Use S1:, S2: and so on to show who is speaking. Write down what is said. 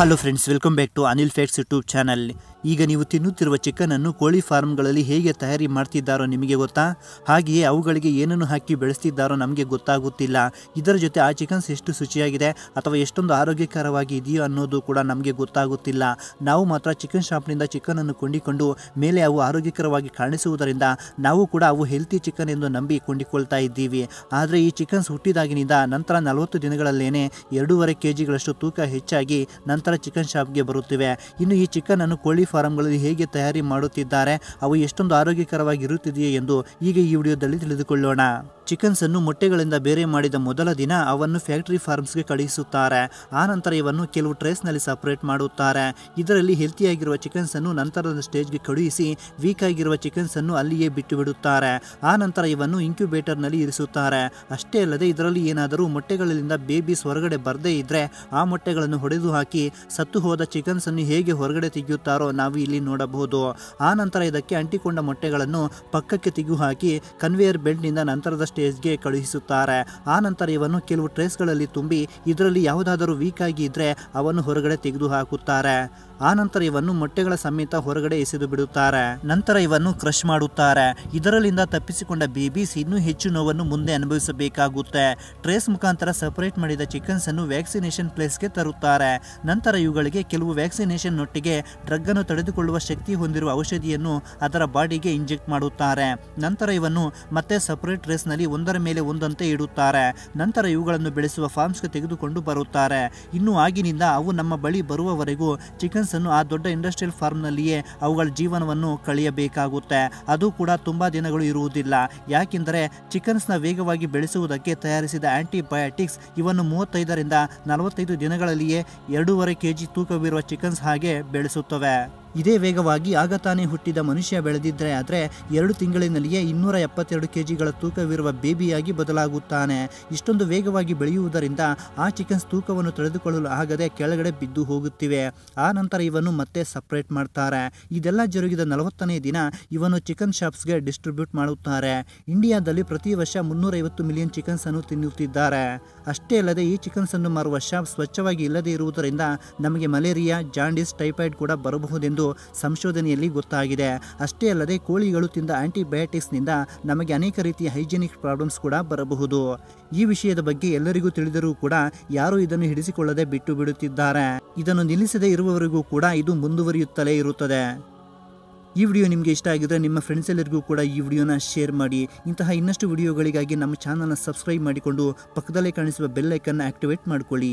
S1: hello friends welcome back to Anil fates YouTube ఛానల్ని ಈಗ ನೀವು ತಿನ್ನುತ್ತಿರುವ ಚಿಕನ್ ಅನ್ನು ಕೋಳಿ ಫಾರ್ಮ್ಗಳಲ್ಲಿ ಹೇಗೆ ತಯಾರಿ ಮಾಡ್ತಿದ್ದಾರೋ ನಿಮಗೆ ಗೊತ್ತಾ ಹಾಗೆಯೇ ಅವುಗಳಿಗೆ ಏನನ್ನು ಹಾಕಿ ಬೆಳೆಸ್ತಿದ್ದಾರೋ ನಮಗೆ ಗೊತ್ತಾಗುತ್ತಿಲ್ಲ ಇದರ ಜೊತೆ ಆ ಚಿಕನ್ಸ್ ಎಷ್ಟು ಶುಚಿಯಾಗಿದೆ ಅಥವಾ ಎಷ್ಟೊಂದು ಆರೋಗ್ಯಕರವಾಗಿ ಇದೆಯೋ ಅನ್ನೋದು ಕೂಡ ನಮಗೆ ಗೊತ್ತಾಗುತ್ತಿಲ್ಲ ನಾವು ಮಾತ್ರ ಚಿಕನ್ ಶಾಪ್ನಿಂದ ಚಿಕನ್ ಅನ್ನು ಕೊಂಡಿಕೊಂಡು ಮೇಲೆ ಅವು ಆರೋಗ್ಯಕರವಾಗಿ ಕಾಣಿಸುವುದರಿಂದ ನಾವು ಕೂಡ ಅವು ಹೆಲ್ತಿ ಚಿಕನ್ ಎಂದು ನಂಬಿ ಕೊಂಡಿಕೊಳ್ತಾ ಇದ್ದೀವಿ ಆದರೆ ಈ ಚಿಕನ್ಸ್ ಹುಟ್ಟಿದಾಗಿನಿಂದ ನಂತರ ನಲವತ್ತು ದಿನಗಳಲ್ಲೇನೆ ಎರಡೂವರೆ ಕೆ ಜಿಗಳಷ್ಟು ತೂಕ ಹೆಚ್ಚಾಗಿ ನಂತರ ಚಿಕನ್ ಶಾಪ್ಗೆ ಬರುತ್ತಿವೆ ಇನ್ನು ಈ ಚಿಕನ್ ಅನ್ನು ಕೋಳಿ ಫಾರಂಗಳಲ್ಲಿ ಹೇಗೆ ತಯಾರಿ ಮಾಡುತ್ತಿದ್ದಾರೆ ಅವು ಎಷ್ಟೊಂದು ಆರೋಗ್ಯಕರವಾಗಿರುತ್ತಿದೆಯೇ ಎಂದು ಈಗ ಈ ವಿಡಿಯೋದಲ್ಲಿ ತಿಳಿದುಕೊಳ್ಳೋಣ ಚಿಕನ್ಸ್ ಅನ್ನು ಮೊಟ್ಟೆಗಳಿಂದ ಬೇರೆ ಮಾಡಿದ ಮೊದಲ ದಿನ ಅವನ್ನು ಫ್ಯಾಕ್ಟರಿ ಫಾರ್ಮ್ಸ್ಗೆ ಕಳುಹಿಸುತ್ತಾರೆ ಆ ನಂತರ ಇವನ್ನು ಕೆಲವು ಟ್ರೇಸ್ನಲ್ಲಿ ಸಪರೇಟ್ ಮಾಡುತ್ತಾರೆ ಇದರಲ್ಲಿ ಹೆಲ್ತಿಯಾಗಿರುವ ಚಿಕನ್ಸ್ ಅನ್ನು ನಂತರದ ಸ್ಟೇಜ್ಗೆ ಕಳುಹಿಸಿ ವೀಕ್ ಆಗಿರುವ ಚಿಕನ್ಸ್ ಅನ್ನು ಅಲ್ಲಿಯೇ ಬಿಟ್ಟು ಬಿಡುತ್ತಾರೆ ಆ ನಂತರ ಇವನ್ನು ಇನ್ಕ್ಯುಬೇಟರ್ನಲ್ಲಿ ಇರಿಸುತ್ತಾರೆ ಅಷ್ಟೇ ಅಲ್ಲದೆ ಇದರಲ್ಲಿ ಏನಾದರೂ ಮೊಟ್ಟೆಗಳಿಂದ ಬೇಬೀಸ್ ಹೊರಗಡೆ ಬರದೇ ಇದ್ದರೆ ಆ ಮೊಟ್ಟೆಗಳನ್ನು ಹೊಡೆದು ಹಾಕಿ ಸತ್ತು ಹೋದ ಚಿಕನ್ಸ್ ಅನ್ನು ಹೇಗೆ ಹೊರಗಡೆ ತೆಗೆಯುತ್ತಾರೋ ನಾವು ಇಲ್ಲಿ ನೋಡಬಹುದು ಆ ನಂತರ ಇದಕ್ಕೆ ಅಂಟಿಕೊಂಡ ಮೊಟ್ಟೆಗಳನ್ನು ಪಕ್ಕಕ್ಕೆ ತೆಗೆದು ಹಾಕಿ ಕನ್ವೇಯರ್ ಬೆಲ್ಟ್ನಿಂದ ನಂತರದ ಸ್ಟೇಜ್ಗೆ ಕಳುಹಿಸುತ್ತಾರೆ ಆ ನಂತರ ಇವನ್ನು ಕೆಲವು ಟ್ರೇಸ್ಗಳಲ್ಲಿ ತುಂಬಿ ಇದರಲ್ಲಿ ಯಾವುದಾದರೂ ವೀಕ್ ಆಗಿ ಇದ್ದರೆ ಅವನ್ನು ಹೊರಗಡೆ ತೆಗೆದು ಹಾಕುತ್ತಾರೆ ಆನಂತರ ಇವನ್ನು ಮೊಟ್ಟೆಗಳ ಸಮೇತ ಹೊರಗಡೆ ಎಸೆದು ಬಿಡುತ್ತಾರೆ ನಂತರ ಇವನ್ನು ಕ್ರಶ್ ಮಾಡುತ್ತಾರೆ ಇದರಲ್ಲಿಂದ ತಪ್ಪಿಸಿಕೊಂಡ ಬೇಬೀಸ್ ಇನ್ನೂ ಹೆಚ್ಚು ನೋವನ್ನು ಮುಂದೆ ಅನುಭವಿಸಬೇಕಾಗುತ್ತೆ ಟ್ರೇಸ್ ಮುಖಾಂತರ ಸಪರೇಟ್ ಮಾಡಿದ ಚಿಕನ್ಸ್ ಅನ್ನು ವ್ಯಾಕ್ಸಿನೇಷನ್ ಪ್ಲೇಸ್ಗೆ ತರುತ್ತಾರೆ ನಂತರ ಇವುಗಳಿಗೆ ಕೆಲವು ವ್ಯಾಕ್ಸಿನೇಷನ್ ನೊಟ್ಟಿಗೆ ಡ್ರಗ್ ಅನ್ನು ತಡೆದುಕೊಳ್ಳುವ ಶಕ್ತಿ ಹೊಂದಿರುವ ಔಷಧಿಯನ್ನು ಅದರ ಬಾಡಿಗೆ ಇಂಜೆಕ್ಟ್ ಮಾಡುತ್ತಾರೆ ನಂತರ ಇವನ್ನು ಮತ್ತೆ ಸಪರೇಟ್ ಟ್ರೇಸ್ ನಲ್ಲಿ ಒಂದರ ಮೇಲೆ ಒಂದಂತೆ ಇಡುತ್ತಾರೆ ನಂತರ ಇವುಗಳನ್ನು ಬೆಳೆಸುವ ಫಾರ್ಮ್ಸ್ಗೆ ತೆಗೆದುಕೊಂಡು ಬರುತ್ತಾರೆ ಇನ್ನು ಆಗಿನಿಂದ ಅವು ನಮ್ಮ ಬಳಿ ಬರುವವರೆಗೂ ಚಿಕನ್ಸ್ ಅನ್ನು ಆ ದೊಡ್ಡ ಇಂಡಸ್ಟ್ರಿಯಲ್ ಫಾರ್ಮ್ನಲ್ಲಿಯೇ ಅವುಗಳ ಜೀವನವನ್ನು ಕಳೆಯಬೇಕಾಗುತ್ತೆ ಅದು ಕೂಡ ತುಂಬ ದಿನಗಳು ಇರುವುದಿಲ್ಲ ಯಾಕೆಂದರೆ ಚಿಕನ್ಸ್ನ ವೇಗವಾಗಿ ಬೆಳೆಸುವುದಕ್ಕೆ ತಯಾರಿಸಿದ ಆ್ಯಂಟಿಬಯೋಟಿಕ್ಸ್ ಇವನ್ನು ಮೂವತ್ತೈದರಿಂದ ನಲವತ್ತೈದು ದಿನಗಳಲ್ಲಿಯೇ ಎರಡೂವರೆ ಕೆ ಜಿ ತೂಕವಿರುವ ಚಿಕನ್ಸ್ ಹಾಗೆ ಬೆಳೆಸುತ್ತವೆ ಇದೇ ವೇಗವಾಗಿ ಆಗ ತಾನೇ ಹುಟ್ಟಿದ ಮನುಷ್ಯ ಬೆಳೆದಿದ್ದರೆ ಆದರೆ ಎರಡು ತಿಂಗಳಿನಲ್ಲಿಯೇ ಇನ್ನೂರ ಎಪ್ಪತ್ತೆರಡು ಕೆ ಜಿಗಳ ತೂಕವಿರುವ ಬೇಬಿಯಾಗಿ ಬದಲಾಗುತ್ತಾನೆ ಇಷ್ಟೊಂದು ವೇಗವಾಗಿ ಬೆಳೆಯುವುದರಿಂದ ಆ ಚಿಕನ್ಸ್ ತೂಕವನ್ನು ತಡೆದುಕೊಳ್ಳಲು ಆಗದೆ ಕೆಳಗಡೆ ಬಿದ್ದು ಹೋಗುತ್ತಿವೆ ಆ ನಂತರ ಇವನ್ನು ಮತ್ತೆ ಸಪ್ರೇಟ್ ಮಾಡ್ತಾರೆ ಇದೆಲ್ಲ ಜರುಗಿದ ನಲವತ್ತನೇ ದಿನ ಇವನು ಚಿಕನ್ ಶಾಪ್ಸ್ಗೆ ಡಿಸ್ಟ್ರಿಬ್ಯೂಟ್ ಮಾಡುತ್ತಾರೆ ಇಂಡಿಯಾದಲ್ಲಿ ಪ್ರತಿ ವರ್ಷ ಮುನ್ನೂರೈವತ್ತು ಮಿಲಿಯನ್ ಚಿಕನ್ಸ್ ಅನ್ನು ತಿನ್ನುತ್ತಿದ್ದಾರೆ ಅಷ್ಟೇ ಅಲ್ಲದೆ ಈ ಚಿಕನ್ಸ್ ಅನ್ನು ಮಾರುವ ಶಾಪ್ ಸ್ವಚ್ಛವಾಗಿ ಇಲ್ಲದೇ ಇರುವುದರಿಂದ ನಮಗೆ ಮಲೇರಿಯಾ ಜಾಂಡಿಸ್ ಟೈಫಾಯ್ಡ್ ಕೂಡ ಬರಬಹುದೆಂದು ಎಂದು ಸಂಶೋಧನೆಯಲ್ಲಿ ಗೊತ್ತಾಗಿದೆ ಅಷ್ಟೇ ಅಲ್ಲದೆ ಕೋಳಿಗಳು ತಿಂದ ನಿಂದ ನಮಗೆ ಅನೇಕ ರೀತಿಯ ಹೈಜಿನಿಕ್ ಪ್ರಾಬ್ಲಮ್ಸ್ ಕೂಡ ಬರಬಹುದು ಈ ವಿಷಯದ ಬಗ್ಗೆ ಎಲ್ಲರಿಗೂ ತಿಳಿದರೂ ಕೂಡ ಯಾರು ಇದನ್ನು ಹಿಡಿಸಿಕೊಳ್ಳದೆ ಬಿಟ್ಟು ಬಿಡುತ್ತಿದ್ದಾರೆ ಇದನ್ನು ನಿಲ್ಲಿಸದೆ ಇರುವವರಿಗೂ ಕೂಡ ಇದು ಮುಂದುವರಿಯುತ್ತಲೇ ಇರುತ್ತದೆ ಈ ವಿಡಿಯೋ ನಿಮಗೆ ಇಷ್ಟ ಆಗಿದ್ರೆ ನಿಮ್ಮ ಫ್ರೆಂಡ್ಸ್ ಎಲ್ಲರಿಗೂ ಕೂಡ ಈ ವಿಡಿಯೋನ ಶೇರ್ ಮಾಡಿ ಇಂತಹ ಇನ್ನಷ್ಟು ವಿಡಿಯೋಗಳಿಗಾಗಿ ನಮ್ಮ ಚಾನಲ್ನ ಸಬ್ಸ್ಕ್ರೈಬ್ ಮಾಡಿಕೊಂಡು ಪಕ್ಕದಲ್ಲೇ ಕಾಣಿಸುವ ಬೆಲ್ಲೈಕನ್ನು ಆಕ್ಟಿವೇಟ್ ಮಾಡಿಕೊಳ್ಳಿ